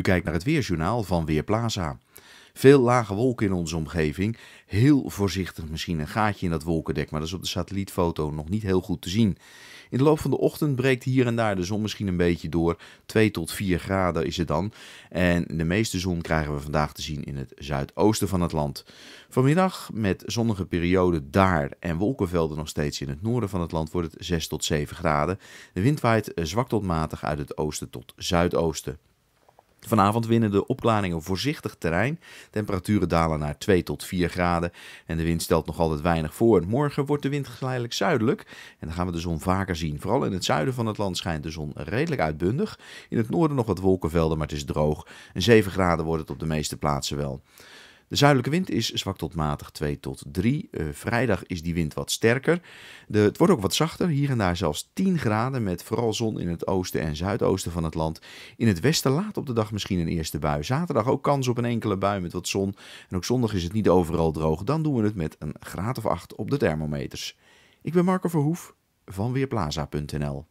U kijkt naar het Weerjournaal van Weerplaza. Veel lage wolken in onze omgeving. Heel voorzichtig misschien een gaatje in dat wolkendek, maar dat is op de satellietfoto nog niet heel goed te zien. In de loop van de ochtend breekt hier en daar de zon misschien een beetje door. 2 tot 4 graden is het dan. En de meeste zon krijgen we vandaag te zien in het zuidoosten van het land. Vanmiddag met zonnige perioden daar en wolkenvelden nog steeds in het noorden van het land wordt het 6 tot 7 graden. De wind waait eh, zwak tot matig uit het oosten tot zuidoosten. Vanavond winnen de opklaringen voorzichtig terrein. Temperaturen dalen naar 2 tot 4 graden en de wind stelt nog altijd weinig voor. Morgen wordt de wind geleidelijk zuidelijk en dan gaan we de zon vaker zien. Vooral in het zuiden van het land schijnt de zon redelijk uitbundig. In het noorden nog wat wolkenvelden, maar het is droog. En 7 graden wordt het op de meeste plaatsen wel. De zuidelijke wind is zwak tot matig 2 tot 3. Eh, vrijdag is die wind wat sterker. De, het wordt ook wat zachter, hier en daar zelfs 10 graden met vooral zon in het oosten en zuidoosten van het land. In het westen laat op de dag misschien een eerste bui. Zaterdag ook kans op een enkele bui met wat zon. En ook zondag is het niet overal droog. Dan doen we het met een graad of 8 op de thermometers. Ik ben Marco Verhoef van Weerplaza.nl.